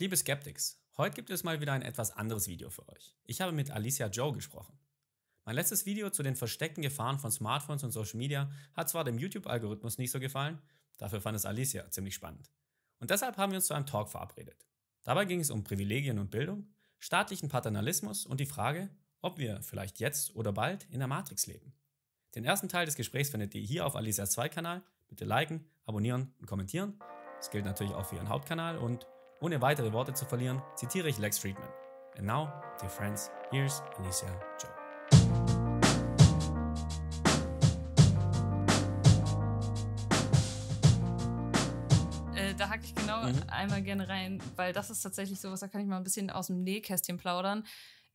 Liebe Skeptics, heute gibt es mal wieder ein etwas anderes Video für euch. Ich habe mit Alicia Joe gesprochen. Mein letztes Video zu den versteckten Gefahren von Smartphones und Social Media hat zwar dem YouTube-Algorithmus nicht so gefallen, dafür fand es Alicia ziemlich spannend. Und deshalb haben wir uns zu einem Talk verabredet. Dabei ging es um Privilegien und Bildung, staatlichen Paternalismus und die Frage, ob wir vielleicht jetzt oder bald in der Matrix leben. Den ersten Teil des Gesprächs findet ihr hier auf Alicias 2-Kanal. Bitte liken, abonnieren und kommentieren. Das gilt natürlich auch für ihren Hauptkanal und ohne weitere Worte zu verlieren, zitiere ich Lex Friedman. And now, dear friends, here's Alicia Joe. Äh, da hacke ich genau mhm. einmal gerne rein, weil das ist tatsächlich sowas, da kann ich mal ein bisschen aus dem Nähkästchen plaudern.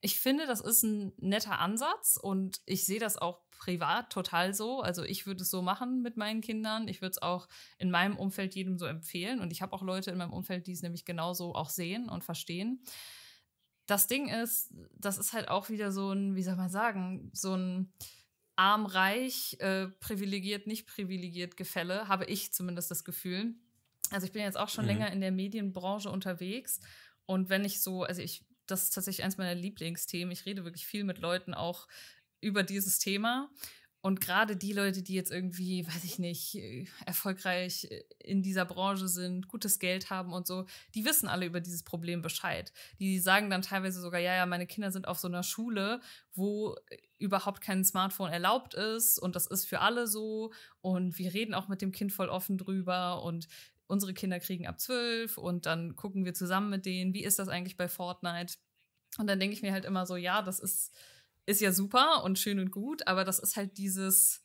Ich finde, das ist ein netter Ansatz und ich sehe das auch privat total so. Also ich würde es so machen mit meinen Kindern. Ich würde es auch in meinem Umfeld jedem so empfehlen. Und ich habe auch Leute in meinem Umfeld, die es nämlich genauso auch sehen und verstehen. Das Ding ist, das ist halt auch wieder so ein, wie soll man sagen, so ein arm-reich, äh, privilegiert, nicht privilegiert Gefälle, habe ich zumindest das Gefühl. Also ich bin jetzt auch schon mhm. länger in der Medienbranche unterwegs. Und wenn ich so, also ich das ist tatsächlich eins meiner Lieblingsthemen. Ich rede wirklich viel mit Leuten auch über dieses Thema und gerade die Leute, die jetzt irgendwie, weiß ich nicht, äh, erfolgreich äh, in dieser Branche sind, gutes Geld haben und so, die wissen alle über dieses Problem Bescheid. Die sagen dann teilweise sogar, ja, ja, meine Kinder sind auf so einer Schule, wo äh, überhaupt kein Smartphone erlaubt ist und das ist für alle so und wir reden auch mit dem Kind voll offen drüber und unsere Kinder kriegen ab zwölf und dann gucken wir zusammen mit denen, wie ist das eigentlich bei Fortnite? Und dann denke ich mir halt immer so, ja, das ist ist ja super und schön und gut, aber das ist halt dieses,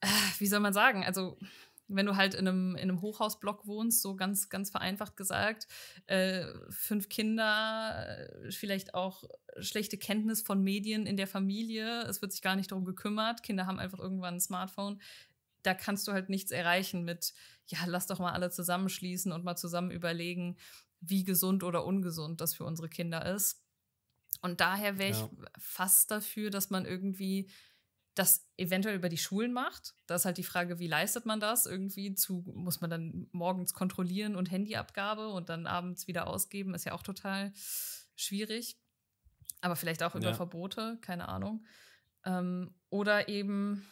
äh, wie soll man sagen, also wenn du halt in einem, in einem Hochhausblock wohnst, so ganz, ganz vereinfacht gesagt, äh, fünf Kinder, äh, vielleicht auch schlechte Kenntnis von Medien in der Familie, es wird sich gar nicht darum gekümmert, Kinder haben einfach irgendwann ein Smartphone, da kannst du halt nichts erreichen mit, ja, lass doch mal alle zusammenschließen und mal zusammen überlegen, wie gesund oder ungesund das für unsere Kinder ist. Und daher wäre ich ja. fast dafür, dass man irgendwie das eventuell über die Schulen macht. Da ist halt die Frage, wie leistet man das? Irgendwie zu, muss man dann morgens kontrollieren und Handyabgabe und dann abends wieder ausgeben, ist ja auch total schwierig. Aber vielleicht auch über ja. Verbote, keine Ahnung. Ähm, oder eben,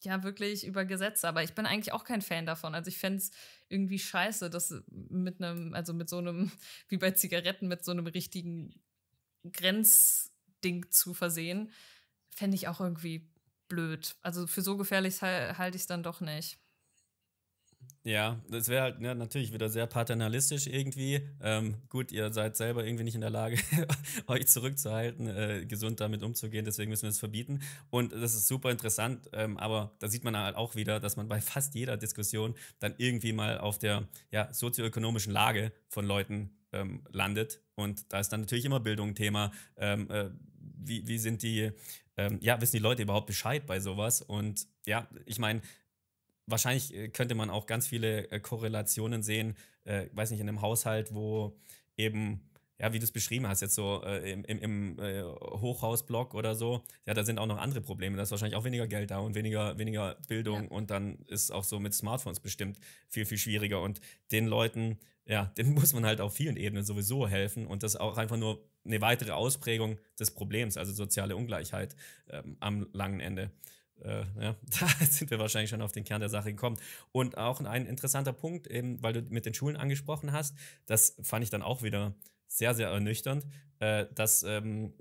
ja, wirklich über Gesetze. Aber ich bin eigentlich auch kein Fan davon. Also ich fände es irgendwie scheiße, dass mit einem, also mit so einem, wie bei Zigaretten, mit so einem richtigen Grenzding zu versehen, fände ich auch irgendwie blöd. Also für so gefährlich halte ich es dann doch nicht. Ja, das wäre halt ne, natürlich wieder sehr paternalistisch irgendwie. Ähm, gut, ihr seid selber irgendwie nicht in der Lage, euch zurückzuhalten, äh, gesund damit umzugehen, deswegen müssen wir es verbieten. Und das ist super interessant, ähm, aber da sieht man halt auch wieder, dass man bei fast jeder Diskussion dann irgendwie mal auf der ja, sozioökonomischen Lage von Leuten ähm, landet. Und da ist dann natürlich immer Bildung ein Thema. Ähm, äh, wie, wie sind die, ähm, ja, wissen die Leute überhaupt Bescheid bei sowas? Und ja, ich meine, wahrscheinlich äh, könnte man auch ganz viele äh, Korrelationen sehen, äh, weiß nicht, in einem Haushalt, wo eben ja, wie du es beschrieben hast, jetzt so äh, im, im, äh, Hochhausblock oder so, ja, da sind auch noch andere Probleme. Da ist wahrscheinlich auch weniger Geld da und weniger, weniger Bildung ja. und dann ist auch so mit Smartphones bestimmt viel, viel schwieriger. Und den Leuten, ja, denen muss man halt auf vielen Ebenen sowieso helfen und das auch einfach nur eine weitere Ausprägung des Problems, also soziale Ungleichheit ähm, am langen Ende. Äh, ja, da sind wir wahrscheinlich schon auf den Kern der Sache gekommen. Und auch ein interessanter Punkt, eben, weil du mit den Schulen angesprochen hast, das fand ich dann auch wieder sehr, sehr ernüchternd, äh, dass ähm,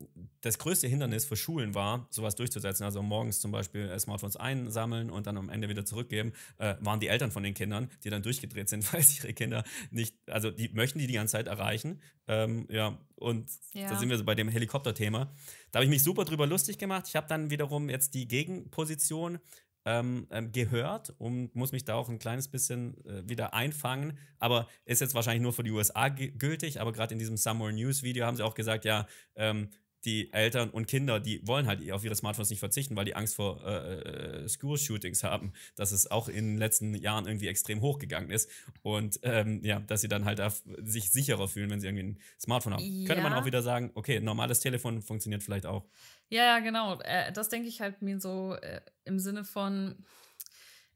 das größte Hindernis für Schulen war, sowas durchzusetzen, also morgens zum Beispiel äh, Smartphones einsammeln und dann am Ende wieder zurückgeben, äh, waren die Eltern von den Kindern, die dann durchgedreht sind, weil sie ihre Kinder nicht, also die möchten die die ganze Zeit erreichen. Ähm, ja, und ja. da sind wir so bei dem Helikopter-Thema. Da habe ich mich super drüber lustig gemacht. Ich habe dann wiederum jetzt die Gegenposition ähm, ähm, gehört und muss mich da auch ein kleines bisschen äh, wieder einfangen. Aber ist jetzt wahrscheinlich nur für die USA gültig. Aber gerade in diesem Summer News Video haben sie auch gesagt, ja, ähm, die Eltern und Kinder, die wollen halt auf ihre Smartphones nicht verzichten, weil die Angst vor äh, äh School-Shootings haben, dass es auch in den letzten Jahren irgendwie extrem hochgegangen ist und ähm, ja, dass sie dann halt sich sicherer fühlen, wenn sie irgendwie ein Smartphone haben. Ja. Könnte man auch wieder sagen, okay, normales Telefon funktioniert vielleicht auch. Ja, ja, genau. Äh, das denke ich halt mir so äh, im Sinne von,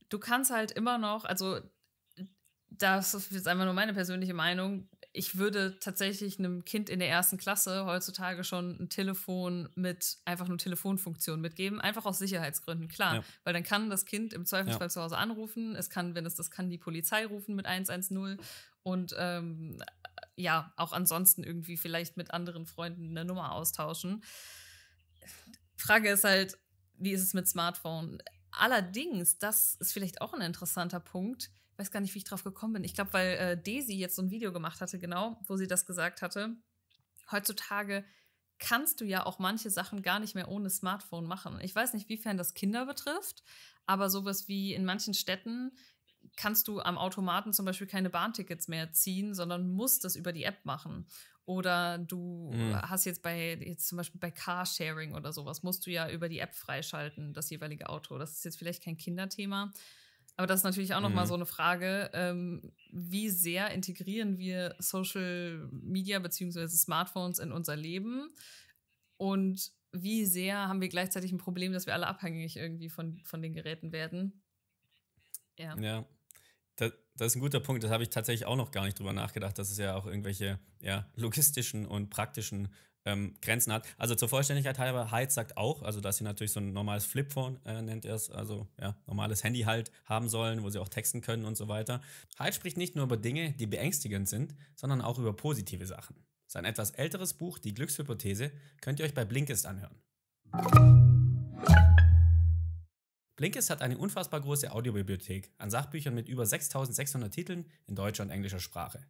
du kannst halt immer noch, also das ist jetzt einfach nur meine persönliche Meinung, ich würde tatsächlich einem Kind in der ersten Klasse heutzutage schon ein Telefon mit einfach nur Telefonfunktion mitgeben, einfach aus Sicherheitsgründen, klar. Ja. Weil dann kann das Kind im Zweifelsfall ja. zu Hause anrufen, es kann, wenn es das kann, die Polizei rufen mit 110 und ähm, ja, auch ansonsten irgendwie vielleicht mit anderen Freunden eine Nummer austauschen. Frage ist halt, wie ist es mit Smartphone? Allerdings, das ist vielleicht auch ein interessanter Punkt. Ich weiß gar nicht, wie ich drauf gekommen bin. Ich glaube, weil äh, Daisy jetzt so ein Video gemacht hatte, genau, wo sie das gesagt hatte. Heutzutage kannst du ja auch manche Sachen gar nicht mehr ohne Smartphone machen. Ich weiß nicht, wiefern das Kinder betrifft, aber sowas wie in manchen Städten kannst du am Automaten zum Beispiel keine Bahntickets mehr ziehen, sondern musst das über die App machen. Oder du mhm. hast jetzt bei, jetzt zum Beispiel bei Carsharing oder sowas, musst du ja über die App freischalten, das jeweilige Auto. Das ist jetzt vielleicht kein Kinderthema. Aber das ist natürlich auch mhm. nochmal so eine Frage, ähm, wie sehr integrieren wir Social Media bzw. Smartphones in unser Leben? Und wie sehr haben wir gleichzeitig ein Problem, dass wir alle abhängig irgendwie von, von den Geräten werden? Ja. ja das ist ein guter Punkt. Das habe ich tatsächlich auch noch gar nicht drüber nachgedacht, dass es ja auch irgendwelche ja, logistischen und praktischen ähm, Grenzen hat. Also zur Vollständigkeit halber, Hyde sagt auch, also dass sie natürlich so ein normales Flipphone, äh, nennt er es, also ja, normales Handy halt haben sollen, wo sie auch texten können und so weiter. Hyde spricht nicht nur über Dinge, die beängstigend sind, sondern auch über positive Sachen. Sein etwas älteres Buch, Die Glückshypothese, könnt ihr euch bei Blinkist anhören. Musik Blinkist hat eine unfassbar große Audiobibliothek an Sachbüchern mit über 6600 Titeln in deutscher und englischer Sprache.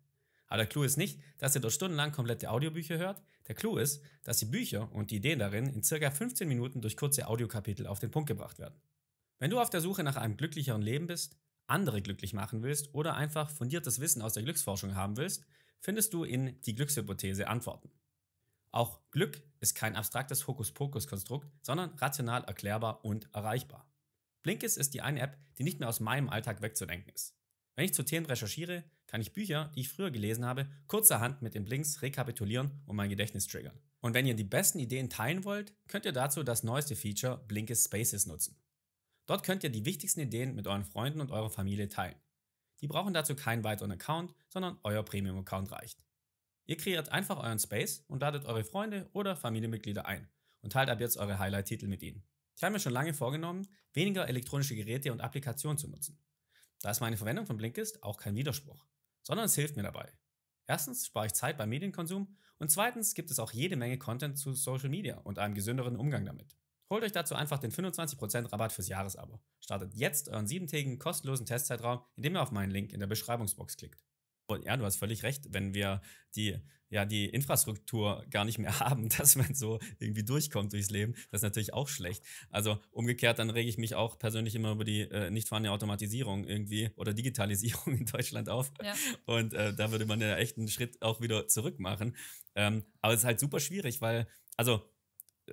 Aber der Clou ist nicht, dass ihr dort stundenlang komplette Audiobücher hört. Der Clou ist, dass die Bücher und die Ideen darin in circa 15 Minuten durch kurze Audiokapitel auf den Punkt gebracht werden. Wenn du auf der Suche nach einem glücklicheren Leben bist, andere glücklich machen willst oder einfach fundiertes Wissen aus der Glücksforschung haben willst, findest du in die Glückshypothese Antworten. Auch Glück ist kein abstraktes Hokuspokus-Konstrukt, sondern rational erklärbar und erreichbar. Blinkist ist die eine App, die nicht mehr aus meinem Alltag wegzudenken ist. Wenn ich zu Themen recherchiere, kann ich Bücher, die ich früher gelesen habe, kurzerhand mit den Blinks rekapitulieren und mein Gedächtnis triggern. Und wenn ihr die besten Ideen teilen wollt, könnt ihr dazu das neueste Feature Blinkist Spaces nutzen. Dort könnt ihr die wichtigsten Ideen mit euren Freunden und eurer Familie teilen. Die brauchen dazu keinen weiteren Account, sondern euer Premium-Account reicht. Ihr kreiert einfach euren Space und ladet eure Freunde oder Familienmitglieder ein und teilt ab jetzt eure Highlight-Titel mit ihnen. Ich habe mir schon lange vorgenommen, weniger elektronische Geräte und Applikationen zu nutzen. Da ist meine Verwendung von Blinkist auch kein Widerspruch, sondern es hilft mir dabei. Erstens spare ich Zeit beim Medienkonsum und zweitens gibt es auch jede Menge Content zu Social Media und einem gesünderen Umgang damit. Holt euch dazu einfach den 25% Rabatt fürs Jahresabo. Startet jetzt euren siebentägigen kostenlosen Testzeitraum, indem ihr auf meinen Link in der Beschreibungsbox klickt ja, du hast völlig recht, wenn wir die, ja, die Infrastruktur gar nicht mehr haben, dass man so irgendwie durchkommt durchs Leben, das ist natürlich auch schlecht. Also umgekehrt, dann rege ich mich auch persönlich immer über die äh, nicht vorhandene Automatisierung irgendwie oder Digitalisierung in Deutschland auf. Ja. Und äh, da würde man ja echt einen Schritt auch wieder zurück machen. Ähm, aber es ist halt super schwierig, weil, also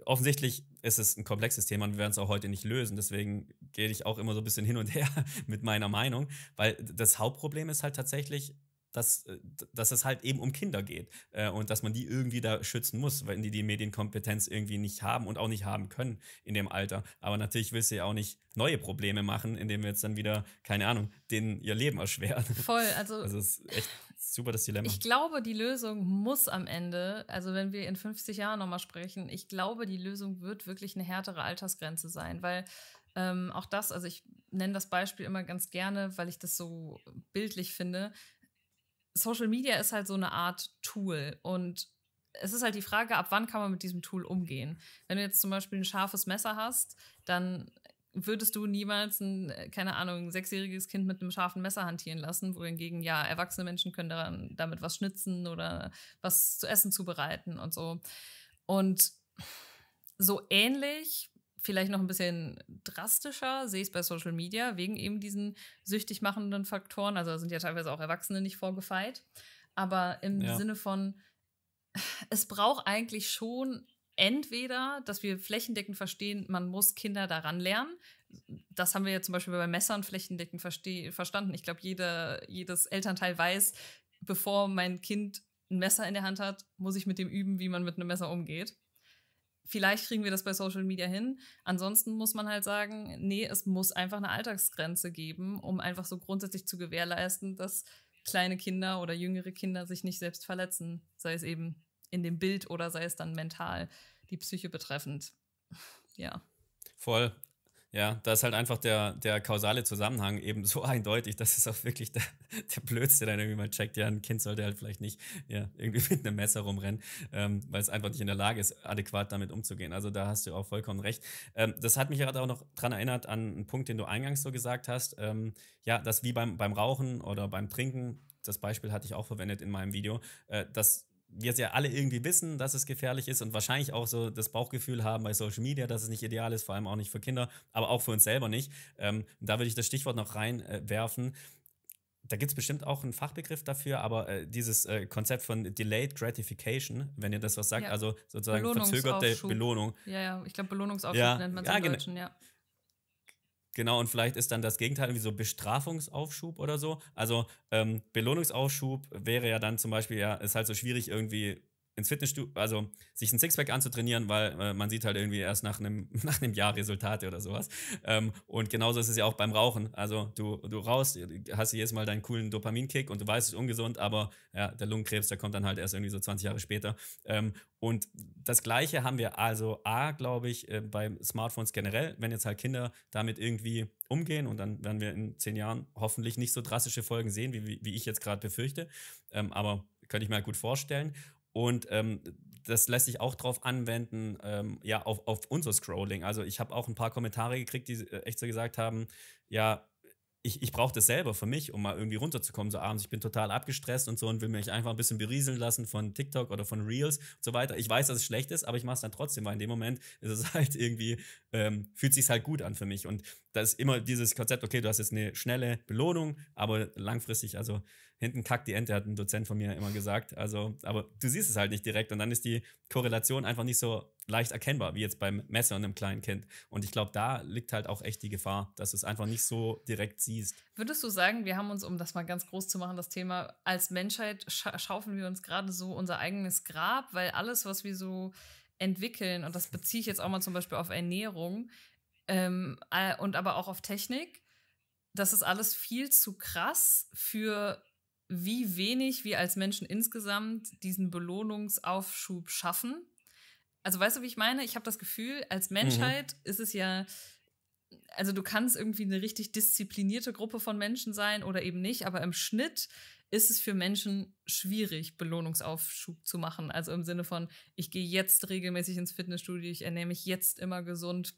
offensichtlich ist es ein komplexes Thema und wir werden es auch heute nicht lösen. Deswegen gehe ich auch immer so ein bisschen hin und her mit meiner Meinung, weil das Hauptproblem ist halt tatsächlich, dass, äh, dass es halt eben um Kinder geht äh, und dass man die irgendwie da schützen muss, wenn die die Medienkompetenz irgendwie nicht haben und auch nicht haben können in dem Alter. Aber natürlich willst du ja auch nicht neue Probleme machen, indem wir jetzt dann wieder, keine Ahnung, denen ihr Leben erschweren. Voll, also. Also es ist echt super das Dilemma. Ich glaube, die Lösung muss am Ende, also wenn wir in 50 Jahren nochmal sprechen, ich glaube, die Lösung wird wirklich eine härtere Altersgrenze sein, weil ähm, auch das, also ich nenne das Beispiel immer ganz gerne, weil ich das so bildlich finde. Social Media ist halt so eine Art Tool und es ist halt die Frage, ab wann kann man mit diesem Tool umgehen? Wenn du jetzt zum Beispiel ein scharfes Messer hast, dann würdest du niemals ein, keine Ahnung, ein sechsjähriges Kind mit einem scharfen Messer hantieren lassen, wohingegen ja erwachsene Menschen können daran, damit was schnitzen oder was zu essen zubereiten und so. Und so ähnlich vielleicht noch ein bisschen drastischer, sehe ich es bei Social Media, wegen eben diesen süchtig machenden Faktoren. Also sind ja teilweise auch Erwachsene nicht vorgefeit. Aber im ja. Sinne von, es braucht eigentlich schon entweder, dass wir flächendeckend verstehen, man muss Kinder daran lernen. Das haben wir ja zum Beispiel bei Messern flächendeckend verstanden. Ich glaube, jede, jedes Elternteil weiß, bevor mein Kind ein Messer in der Hand hat, muss ich mit dem üben, wie man mit einem Messer umgeht vielleicht kriegen wir das bei Social Media hin. Ansonsten muss man halt sagen, nee, es muss einfach eine Alltagsgrenze geben, um einfach so grundsätzlich zu gewährleisten, dass kleine Kinder oder jüngere Kinder sich nicht selbst verletzen, sei es eben in dem Bild oder sei es dann mental die Psyche betreffend. Ja. Voll. Ja, da ist halt einfach der, der kausale Zusammenhang eben so eindeutig, dass es auch wirklich der, der Blödste dann irgendwie mal checkt. Ja, ein Kind sollte halt vielleicht nicht ja, irgendwie mit einem Messer rumrennen, ähm, weil es einfach nicht in der Lage ist, adäquat damit umzugehen. Also da hast du auch vollkommen recht. Ähm, das hat mich gerade auch noch daran erinnert an einen Punkt, den du eingangs so gesagt hast. Ähm, ja, dass wie beim, beim Rauchen oder beim Trinken, das Beispiel hatte ich auch verwendet in meinem Video, äh, dass wir es ja alle irgendwie wissen, dass es gefährlich ist und wahrscheinlich auch so das Bauchgefühl haben bei Social Media, dass es nicht ideal ist, vor allem auch nicht für Kinder, aber auch für uns selber nicht. Ähm, da würde ich das Stichwort noch reinwerfen. Äh, da gibt es bestimmt auch einen Fachbegriff dafür, aber äh, dieses äh, Konzept von Delayed Gratification, wenn ihr das was sagt, ja. also sozusagen verzögerte Belohnung. Ja, ja, ich glaube, Belohnungsaufschub ja. nennt man es ja, im genau. Deutschen, ja. Genau, und vielleicht ist dann das Gegenteil irgendwie so Bestrafungsaufschub oder so. Also ähm, Belohnungsaufschub wäre ja dann zum Beispiel, ja, ist halt so schwierig, irgendwie ins Fitnessstudio, also sich ein Sixpack anzutrainieren, weil äh, man sieht halt irgendwie erst nach einem, nach einem Jahr Resultate oder sowas. Ähm, und genauso ist es ja auch beim Rauchen. Also du, du rauchst, hast jedes Mal deinen coolen Dopaminkick und du weißt, es ist ungesund, aber ja, der Lungenkrebs, der kommt dann halt erst irgendwie so 20 Jahre später. Ähm, und das Gleiche haben wir also A, glaube ich, äh, bei Smartphones generell, wenn jetzt halt Kinder damit irgendwie umgehen und dann werden wir in zehn Jahren hoffentlich nicht so drastische Folgen sehen, wie, wie ich jetzt gerade befürchte. Ähm, aber könnte ich mir halt gut vorstellen. Und ähm, das lässt sich auch drauf anwenden, ähm, ja, auf, auf unser Scrolling. Also ich habe auch ein paar Kommentare gekriegt, die äh, echt so gesagt haben, ja, ich, ich brauche das selber für mich, um mal irgendwie runterzukommen, so abends. Ich bin total abgestresst und so und will mich einfach ein bisschen berieseln lassen von TikTok oder von Reels und so weiter. Ich weiß, dass es schlecht ist, aber ich mache es dann trotzdem, weil in dem Moment ist es halt irgendwie, ähm, fühlt sich halt gut an für mich. Und da ist immer dieses Konzept, okay, du hast jetzt eine schnelle Belohnung, aber langfristig, also hinten kackt die Ente, hat ein Dozent von mir immer gesagt. Also, aber du siehst es halt nicht direkt und dann ist die Korrelation einfach nicht so leicht erkennbar, wie jetzt beim Messer und einem kleinen Kind. Und ich glaube, da liegt halt auch echt die Gefahr, dass du es einfach nicht so direkt siehst. Würdest du sagen, wir haben uns, um das mal ganz groß zu machen, das Thema, als Menschheit scha schaufeln wir uns gerade so unser eigenes Grab, weil alles, was wir so entwickeln, und das beziehe ich jetzt auch mal zum Beispiel auf Ernährung ähm, äh, und aber auch auf Technik, das ist alles viel zu krass für wie wenig wir als Menschen insgesamt diesen Belohnungsaufschub schaffen. Also weißt du, wie ich meine? Ich habe das Gefühl, als mhm. Menschheit mhm. ist es ja, also du kannst irgendwie eine richtig disziplinierte Gruppe von Menschen sein oder eben nicht, aber im Schnitt ist es für Menschen schwierig, Belohnungsaufschub zu machen. Also im Sinne von, ich gehe jetzt regelmäßig ins Fitnessstudio, ich ernähre mich jetzt immer gesund,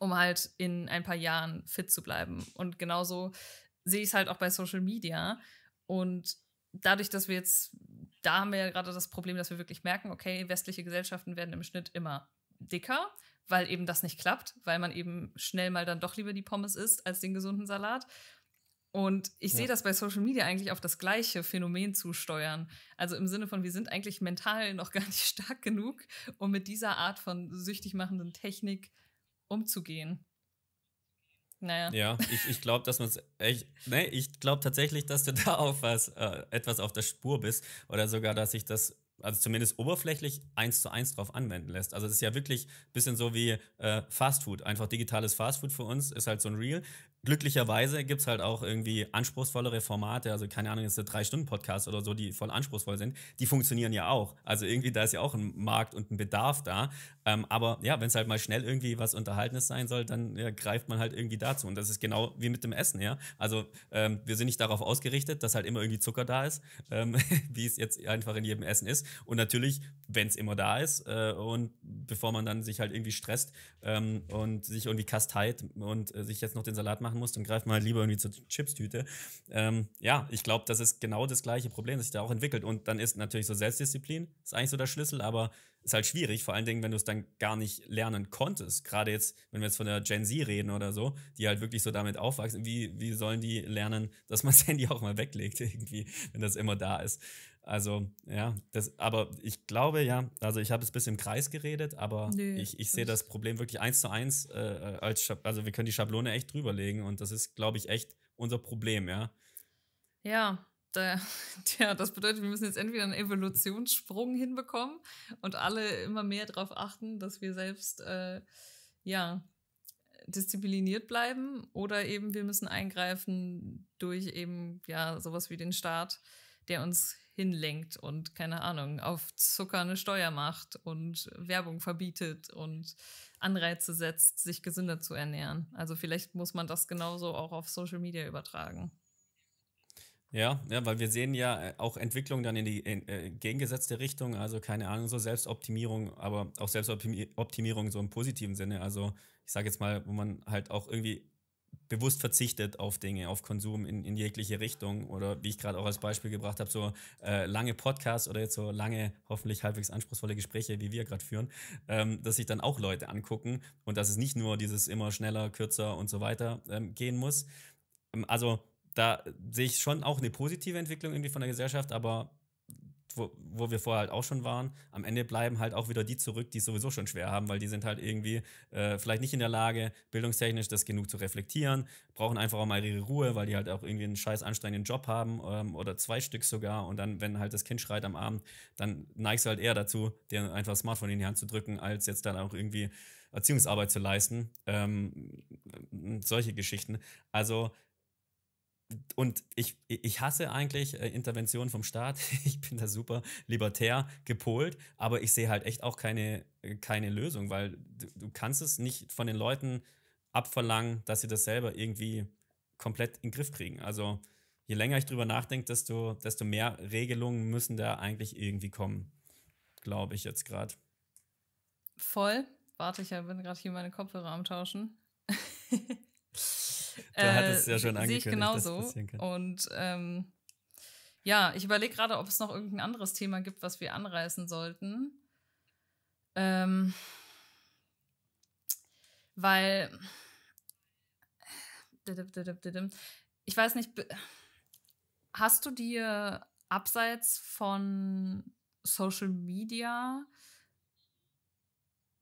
um halt in ein paar Jahren fit zu bleiben. Und genauso sehe ich es halt auch bei Social Media. Und dadurch, dass wir jetzt, da haben wir ja gerade das Problem, dass wir wirklich merken, okay, westliche Gesellschaften werden im Schnitt immer dicker, weil eben das nicht klappt, weil man eben schnell mal dann doch lieber die Pommes isst als den gesunden Salat. Und ich ja. sehe das bei Social Media eigentlich auf das gleiche Phänomen zusteuern. Also im Sinne von, wir sind eigentlich mental noch gar nicht stark genug, um mit dieser Art von süchtig machenden Technik umzugehen. Naja. Ja, ich, ich glaube, dass man es. Nee, ich glaube tatsächlich, dass du da auf was, äh, etwas auf der Spur bist oder sogar, dass sich das also zumindest oberflächlich eins zu eins drauf anwenden lässt. Also das ist ja wirklich ein bisschen so wie äh, Fastfood, einfach digitales Fastfood für uns, ist halt so ein Real glücklicherweise gibt es halt auch irgendwie anspruchsvollere Formate, also keine Ahnung, jetzt drei Stunden Podcast oder so, die voll anspruchsvoll sind, die funktionieren ja auch. Also irgendwie da ist ja auch ein Markt und ein Bedarf da. Ähm, aber ja, wenn es halt mal schnell irgendwie was Unterhaltendes sein soll, dann ja, greift man halt irgendwie dazu. Und das ist genau wie mit dem Essen, ja. Also ähm, wir sind nicht darauf ausgerichtet, dass halt immer irgendwie Zucker da ist, ähm, wie es jetzt einfach in jedem Essen ist. Und natürlich, wenn es immer da ist äh, und bevor man dann sich halt irgendwie stresst ähm, und sich irgendwie kasteit und äh, sich jetzt noch den Salat macht, machen muss, dann greift man halt lieber irgendwie zur Chipstüte. Ähm, ja, ich glaube, das ist genau das gleiche Problem, das sich da auch entwickelt. Und dann ist natürlich so Selbstdisziplin, ist eigentlich so der Schlüssel, aber ist halt schwierig, vor allen Dingen, wenn du es dann gar nicht lernen konntest. Gerade jetzt, wenn wir jetzt von der Gen Z reden oder so, die halt wirklich so damit aufwachsen, wie, wie sollen die lernen, dass man das Handy auch mal weglegt irgendwie, wenn das immer da ist. Also, ja, das, aber ich glaube, ja, also ich habe es ein bisschen im Kreis geredet, aber Nö, ich, ich sehe das Problem wirklich eins zu eins äh, äh als, also wir können die Schablone echt drüberlegen und das ist, glaube ich, echt unser Problem, ja. Ja, da, tja, das bedeutet, wir müssen jetzt entweder einen Evolutionssprung hinbekommen und alle immer mehr darauf achten, dass wir selbst, äh, ja, diszipliniert bleiben oder eben wir müssen eingreifen durch eben, ja, sowas wie den Staat, der uns hilft hinlenkt und keine Ahnung, auf Zucker eine Steuer macht und Werbung verbietet und Anreize setzt, sich gesünder zu ernähren. Also vielleicht muss man das genauso auch auf Social Media übertragen. Ja, ja, weil wir sehen ja äh, auch Entwicklung dann in die äh, gegengesetzte Richtung, also keine Ahnung, so Selbstoptimierung, aber auch Selbstoptimierung so im positiven Sinne. Also ich sage jetzt mal, wo man halt auch irgendwie bewusst verzichtet auf Dinge, auf Konsum in, in jegliche Richtung oder wie ich gerade auch als Beispiel gebracht habe, so äh, lange Podcasts oder jetzt so lange, hoffentlich halbwegs anspruchsvolle Gespräche, wie wir gerade führen, ähm, dass sich dann auch Leute angucken und dass es nicht nur dieses immer schneller, kürzer und so weiter ähm, gehen muss. Ähm, also da sehe ich schon auch eine positive Entwicklung irgendwie von der Gesellschaft, aber wo, wo wir vorher halt auch schon waren, am Ende bleiben halt auch wieder die zurück, die es sowieso schon schwer haben, weil die sind halt irgendwie äh, vielleicht nicht in der Lage, bildungstechnisch das genug zu reflektieren, brauchen einfach auch mal ihre Ruhe, weil die halt auch irgendwie einen scheiß anstrengenden Job haben ähm, oder zwei Stück sogar. Und dann, wenn halt das Kind schreit am Abend, dann neigst du halt eher dazu, dir einfach das Smartphone in die Hand zu drücken, als jetzt dann auch irgendwie Erziehungsarbeit zu leisten. Ähm, solche Geschichten. Also und ich, ich hasse eigentlich äh, Interventionen vom Staat. Ich bin da super libertär gepolt, aber ich sehe halt echt auch keine, äh, keine Lösung, weil du, du kannst es nicht von den Leuten abverlangen, dass sie das selber irgendwie komplett in den Griff kriegen. Also je länger ich drüber nachdenke, desto, desto mehr Regelungen müssen da eigentlich irgendwie kommen, glaube ich jetzt gerade. Voll. Warte, ich bin gerade hier meine Kopfhörer am Tauschen. da hat es äh, ja schon äh, angekündigt, sehe ich genauso. Und ähm, ja, ich überlege gerade, ob es noch irgendein anderes Thema gibt, was wir anreißen sollten. Ähm, weil ich weiß nicht, hast du dir abseits von Social Media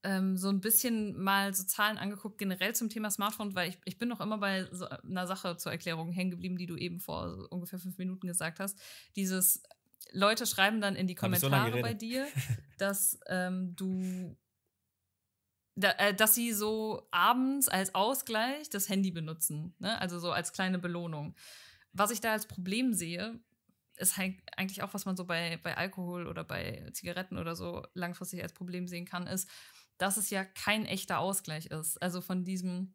ähm, so ein bisschen mal so Zahlen angeguckt, generell zum Thema Smartphone, weil ich, ich bin noch immer bei so einer Sache zur Erklärung hängen geblieben, die du eben vor ungefähr fünf Minuten gesagt hast. Dieses, Leute schreiben dann in die Kommentare so bei dir, dass ähm, du da, äh, dass sie so abends als Ausgleich das Handy benutzen, ne? also so als kleine Belohnung. Was ich da als Problem sehe, ist halt eigentlich auch, was man so bei, bei Alkohol oder bei Zigaretten oder so langfristig als Problem sehen kann, ist, dass es ja kein echter Ausgleich ist. Also von diesem,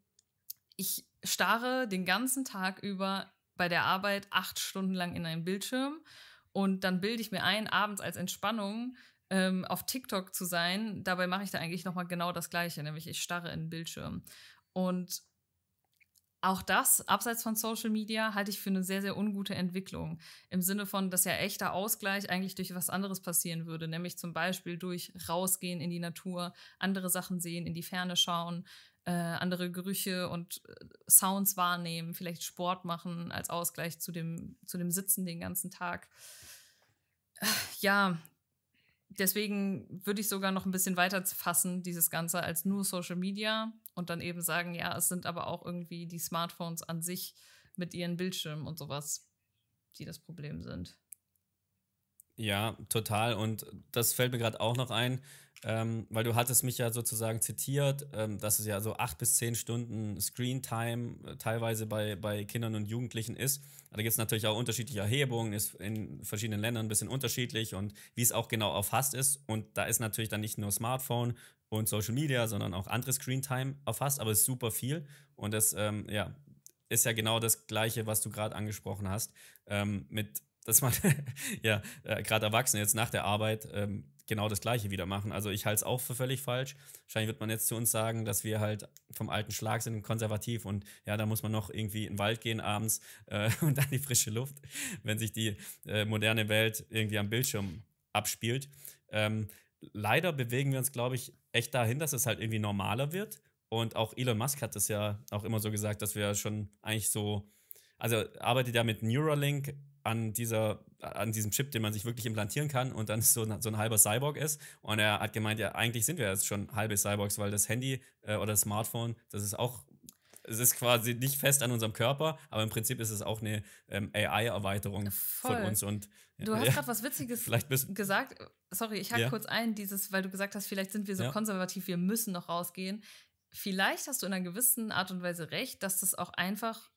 ich starre den ganzen Tag über bei der Arbeit acht Stunden lang in einen Bildschirm und dann bilde ich mir ein, abends als Entspannung ähm, auf TikTok zu sein. Dabei mache ich da eigentlich nochmal genau das Gleiche, nämlich ich starre in den Bildschirm. Und auch das, abseits von Social Media, halte ich für eine sehr, sehr ungute Entwicklung. Im Sinne von, dass ja echter Ausgleich eigentlich durch was anderes passieren würde, nämlich zum Beispiel durch rausgehen in die Natur, andere Sachen sehen, in die Ferne schauen, äh, andere Gerüche und äh, Sounds wahrnehmen, vielleicht Sport machen als Ausgleich zu dem, zu dem Sitzen den ganzen Tag. Ja, deswegen würde ich sogar noch ein bisschen weiter fassen, dieses Ganze, als nur Social Media und dann eben sagen, ja, es sind aber auch irgendwie die Smartphones an sich mit ihren Bildschirmen und sowas, die das Problem sind. Ja, total. Und das fällt mir gerade auch noch ein, ähm, weil du hattest mich ja sozusagen zitiert, ähm, dass es ja so acht bis zehn Stunden Screentime äh, teilweise bei, bei Kindern und Jugendlichen ist. Da gibt es natürlich auch unterschiedliche Erhebungen, ist in verschiedenen Ländern ein bisschen unterschiedlich und wie es auch genau erfasst ist. Und da ist natürlich dann nicht nur Smartphone und Social Media, sondern auch andere Screentime erfasst, aber es ist super viel. Und das ähm, ja, ist ja genau das Gleiche, was du gerade angesprochen hast, ähm, mit dass man ja äh, gerade Erwachsene jetzt nach der Arbeit ähm, genau das Gleiche wieder machen. Also ich halte es auch für völlig falsch. Wahrscheinlich wird man jetzt zu uns sagen, dass wir halt vom alten Schlag sind, konservativ und ja, da muss man noch irgendwie in den Wald gehen abends äh, und dann die frische Luft, wenn sich die äh, moderne Welt irgendwie am Bildschirm abspielt. Ähm, leider bewegen wir uns, glaube ich, echt dahin, dass es halt irgendwie normaler wird. Und auch Elon Musk hat das ja auch immer so gesagt, dass wir schon eigentlich so also arbeitet ja mit Neuralink an, dieser, an diesem Chip, den man sich wirklich implantieren kann und dann so ein, so ein halber Cyborg ist. Und er hat gemeint, ja, eigentlich sind wir jetzt schon halbe Cyborgs, weil das Handy äh, oder das Smartphone, das ist auch, es ist quasi nicht fest an unserem Körper, aber im Prinzip ist es auch eine ähm, AI-Erweiterung von uns. Und, du hast ja, gerade was Witziges gesagt. Sorry, ich hake ja. kurz ein, dieses, weil du gesagt hast, vielleicht sind wir so ja. konservativ, wir müssen noch rausgehen. Vielleicht hast du in einer gewissen Art und Weise recht, dass das auch einfach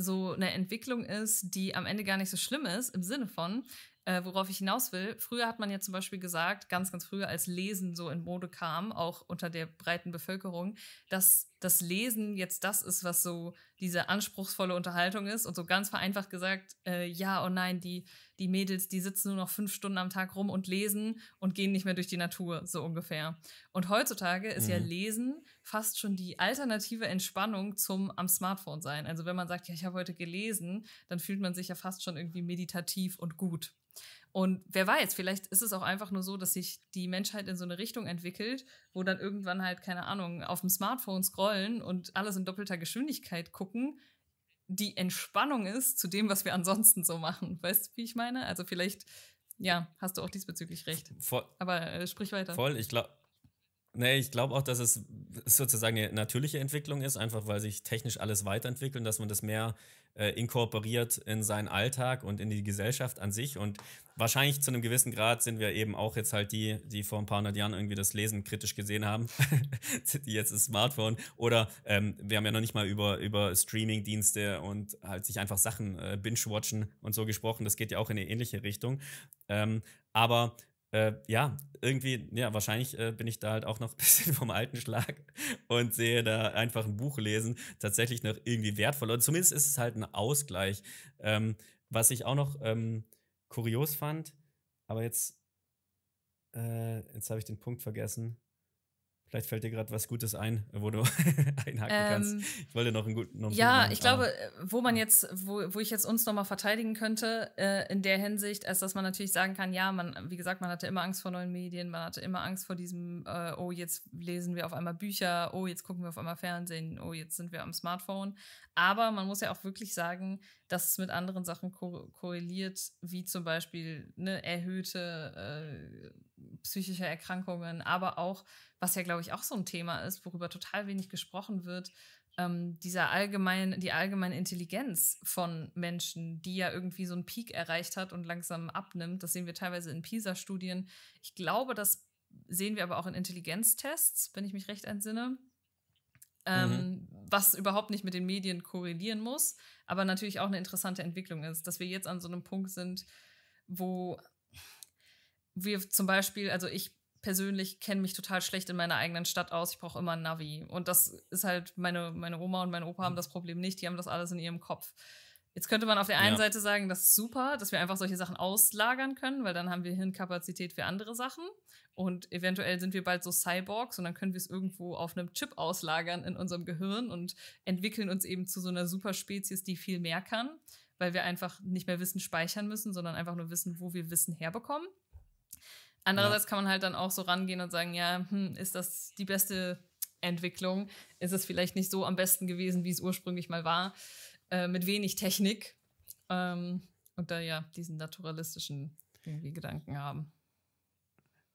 so eine Entwicklung ist, die am Ende gar nicht so schlimm ist, im Sinne von, äh, worauf ich hinaus will. Früher hat man ja zum Beispiel gesagt, ganz, ganz früher, als Lesen so in Mode kam, auch unter der breiten Bevölkerung, dass das Lesen jetzt das ist, was so diese anspruchsvolle Unterhaltung ist. Und so ganz vereinfacht gesagt, äh, ja und oh nein, die, die Mädels, die sitzen nur noch fünf Stunden am Tag rum und lesen und gehen nicht mehr durch die Natur, so ungefähr. Und heutzutage ist mhm. ja Lesen fast schon die alternative Entspannung zum am Smartphone sein. Also wenn man sagt, ja, ich habe heute gelesen, dann fühlt man sich ja fast schon irgendwie meditativ und gut. Und wer weiß, vielleicht ist es auch einfach nur so, dass sich die Menschheit in so eine Richtung entwickelt, wo dann irgendwann halt, keine Ahnung, auf dem Smartphone scrollen und alles in doppelter Geschwindigkeit gucken, die Entspannung ist zu dem, was wir ansonsten so machen. Weißt du, wie ich meine? Also vielleicht, ja, hast du auch diesbezüglich recht. Voll, Aber äh, sprich weiter. Voll, ich glaube Nee, ich glaube auch, dass es sozusagen eine natürliche Entwicklung ist, einfach weil sich technisch alles weiterentwickelt, und dass man das mehr äh, inkorporiert in seinen Alltag und in die Gesellschaft an sich. Und wahrscheinlich zu einem gewissen Grad sind wir eben auch jetzt halt die, die vor ein paar hundert Jahren irgendwie das Lesen kritisch gesehen haben, die jetzt das Smartphone. Oder ähm, wir haben ja noch nicht mal über, über Streaming-Dienste und halt sich einfach Sachen äh, binge-watchen und so gesprochen. Das geht ja auch in eine ähnliche Richtung. Ähm, aber äh, ja, irgendwie, ja, wahrscheinlich äh, bin ich da halt auch noch ein bisschen vom alten Schlag und sehe da einfach ein Buch lesen tatsächlich noch irgendwie wertvoll. Oder zumindest ist es halt ein Ausgleich. Ähm, was ich auch noch ähm, kurios fand, aber jetzt, äh, jetzt habe ich den Punkt vergessen. Vielleicht fällt dir gerade was Gutes ein, wo du einhaken ähm, kannst. Ich wollte noch einen guten. Noch ja, ich glaube, ah. wo man jetzt, wo, wo ich jetzt uns nochmal verteidigen könnte, äh, in der Hinsicht, als dass man natürlich sagen kann, ja, man, wie gesagt, man hatte immer Angst vor neuen Medien, man hatte immer Angst vor diesem, äh, oh, jetzt lesen wir auf einmal Bücher, oh, jetzt gucken wir auf einmal Fernsehen, oh, jetzt sind wir am Smartphone. Aber man muss ja auch wirklich sagen, dass es mit anderen Sachen ko korreliert, wie zum Beispiel eine erhöhte äh, psychische Erkrankungen, aber auch, was ja, glaube ich, auch so ein Thema ist, worüber total wenig gesprochen wird, ähm, dieser allgemein, die allgemeine Intelligenz von Menschen, die ja irgendwie so einen Peak erreicht hat und langsam abnimmt. Das sehen wir teilweise in PISA-Studien. Ich glaube, das sehen wir aber auch in Intelligenztests, wenn ich mich recht entsinne. Ähm, mhm. Was überhaupt nicht mit den Medien korrelieren muss, aber natürlich auch eine interessante Entwicklung ist, dass wir jetzt an so einem Punkt sind, wo wir zum Beispiel, also ich persönlich kenne mich total schlecht in meiner eigenen Stadt aus. Ich brauche immer ein Navi. Und das ist halt, meine, meine Oma und mein Opa haben mhm. das Problem nicht. Die haben das alles in ihrem Kopf. Jetzt könnte man auf der einen ja. Seite sagen, das ist super, dass wir einfach solche Sachen auslagern können, weil dann haben wir Hirnkapazität für andere Sachen. Und eventuell sind wir bald so Cyborgs und dann können wir es irgendwo auf einem Chip auslagern in unserem Gehirn und entwickeln uns eben zu so einer Superspezies, die viel mehr kann, weil wir einfach nicht mehr Wissen speichern müssen, sondern einfach nur wissen, wo wir Wissen herbekommen. Andererseits ja. kann man halt dann auch so rangehen und sagen, ja, hm, ist das die beste Entwicklung? Ist es vielleicht nicht so am besten gewesen, wie es ursprünglich mal war, äh, mit wenig Technik? Ähm, und da ja diesen naturalistischen irgendwie Gedanken haben.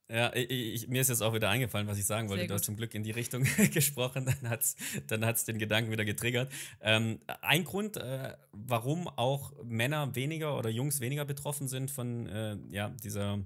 Ja, ich, ich, mir ist jetzt auch wieder eingefallen, was ich sagen wollte. Du hast zum Glück in die Richtung gesprochen, dann hat es dann hat's den Gedanken wieder getriggert. Ähm, ein Grund, äh, warum auch Männer weniger oder Jungs weniger betroffen sind von äh, ja, dieser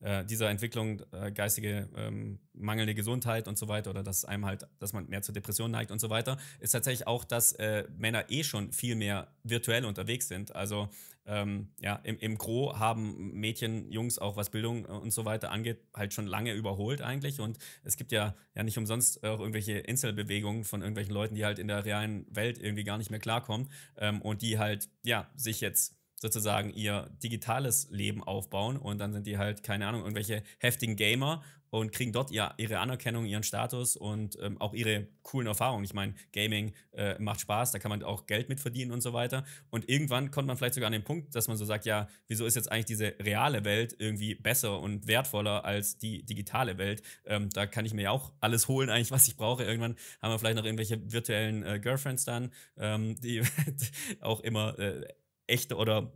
äh, dieser Entwicklung äh, geistige ähm, mangelnde Gesundheit und so weiter oder dass einem halt, dass man mehr zur Depression neigt und so weiter, ist tatsächlich auch, dass äh, Männer eh schon viel mehr virtuell unterwegs sind. Also ähm, ja, im, im Gro haben Mädchen, Jungs auch was Bildung äh, und so weiter angeht, halt schon lange überholt eigentlich. Und es gibt ja ja nicht umsonst auch irgendwelche Inselbewegungen von irgendwelchen Leuten, die halt in der realen Welt irgendwie gar nicht mehr klarkommen ähm, und die halt ja sich jetzt sozusagen ihr digitales Leben aufbauen und dann sind die halt, keine Ahnung, irgendwelche heftigen Gamer und kriegen dort ihr, ihre Anerkennung, ihren Status und ähm, auch ihre coolen Erfahrungen. Ich meine, Gaming äh, macht Spaß, da kann man auch Geld mit verdienen und so weiter. Und irgendwann kommt man vielleicht sogar an den Punkt, dass man so sagt, ja, wieso ist jetzt eigentlich diese reale Welt irgendwie besser und wertvoller als die digitale Welt? Ähm, da kann ich mir ja auch alles holen, eigentlich, was ich brauche. Irgendwann haben wir vielleicht noch irgendwelche virtuellen äh, Girlfriends dann, ähm, die auch immer äh, echter oder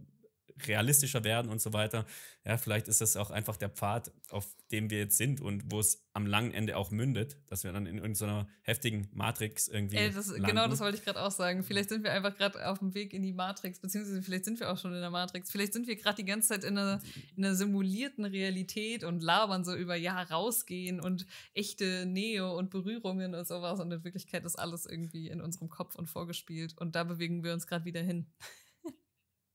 realistischer werden und so weiter. Ja, vielleicht ist das auch einfach der Pfad, auf dem wir jetzt sind und wo es am langen Ende auch mündet, dass wir dann in irgendeiner heftigen Matrix irgendwie. Ey, das, genau das wollte ich gerade auch sagen. Vielleicht sind wir einfach gerade auf dem Weg in die Matrix, beziehungsweise vielleicht sind wir auch schon in der Matrix. Vielleicht sind wir gerade die ganze Zeit in einer, in einer simulierten Realität und labern so über ja, rausgehen und echte Nähe und Berührungen und sowas. Und in Wirklichkeit ist alles irgendwie in unserem Kopf und vorgespielt. Und da bewegen wir uns gerade wieder hin.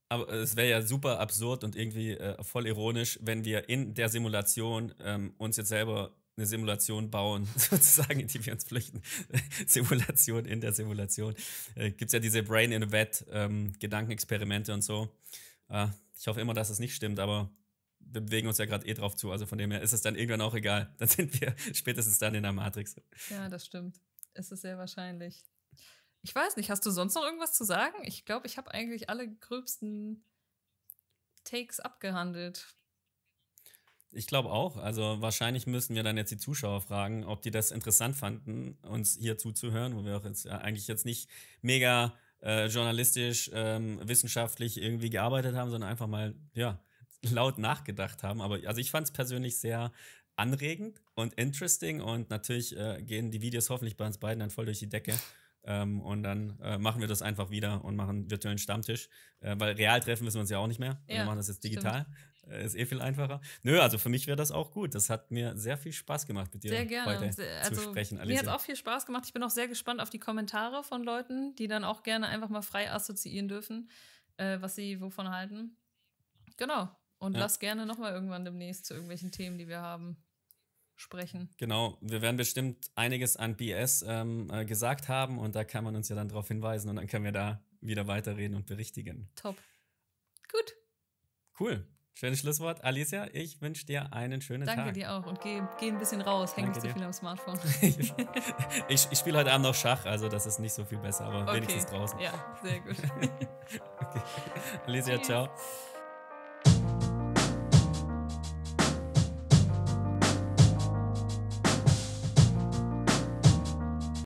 Aber es wäre ja super absurd und irgendwie äh, voll ironisch, wenn wir in der Simulation ähm, uns jetzt selber eine Simulation bauen, sozusagen, in die wir uns flüchten. Simulation in der Simulation. Äh, Gibt es ja diese Brain in a Vet ähm, Gedankenexperimente und so. Äh, ich hoffe immer, dass es nicht stimmt, aber wir bewegen uns ja gerade eh drauf zu. Also von dem her ist es dann irgendwann auch egal. Dann sind wir spätestens dann in der Matrix. Ja, das stimmt. Es ist sehr wahrscheinlich. Ich weiß nicht, hast du sonst noch irgendwas zu sagen? Ich glaube, ich habe eigentlich alle gröbsten Takes abgehandelt. Ich glaube auch. Also wahrscheinlich müssen wir dann jetzt die Zuschauer fragen, ob die das interessant fanden, uns hier zuzuhören, wo wir auch jetzt äh, eigentlich jetzt nicht mega äh, journalistisch, ähm, wissenschaftlich irgendwie gearbeitet haben, sondern einfach mal ja laut nachgedacht haben. Aber also ich fand es persönlich sehr anregend und interesting und natürlich äh, gehen die Videos hoffentlich bei uns beiden dann voll durch die Decke. Ähm, und dann äh, machen wir das einfach wieder und machen einen virtuellen Stammtisch. Äh, weil real treffen müssen wir uns ja auch nicht mehr. Ja, wir machen das jetzt digital. Äh, ist eh viel einfacher. Nö, also für mich wäre das auch gut. Das hat mir sehr viel Spaß gemacht, mit dir sehr gerne. heute sehr, äh, also, zu sprechen. Alicia. Mir hat auch viel Spaß gemacht. Ich bin auch sehr gespannt auf die Kommentare von Leuten, die dann auch gerne einfach mal frei assoziieren dürfen, äh, was sie wovon halten. Genau. Und ja. lass gerne nochmal irgendwann demnächst zu irgendwelchen Themen, die wir haben sprechen. Genau, wir werden bestimmt einiges an BS ähm, äh, gesagt haben und da kann man uns ja dann darauf hinweisen und dann können wir da wieder weiterreden und berichtigen. Top. Gut. Cool. Schönes Schlusswort. Alicia, ich wünsche dir einen schönen Danke Tag. Danke dir auch und geh, geh ein bisschen raus, häng Danke nicht so viel am Smartphone. ich, ich spiele heute Abend noch Schach, also das ist nicht so viel besser, aber okay. wenigstens draußen. Ja, sehr gut. okay. Alicia, Cheers. ciao.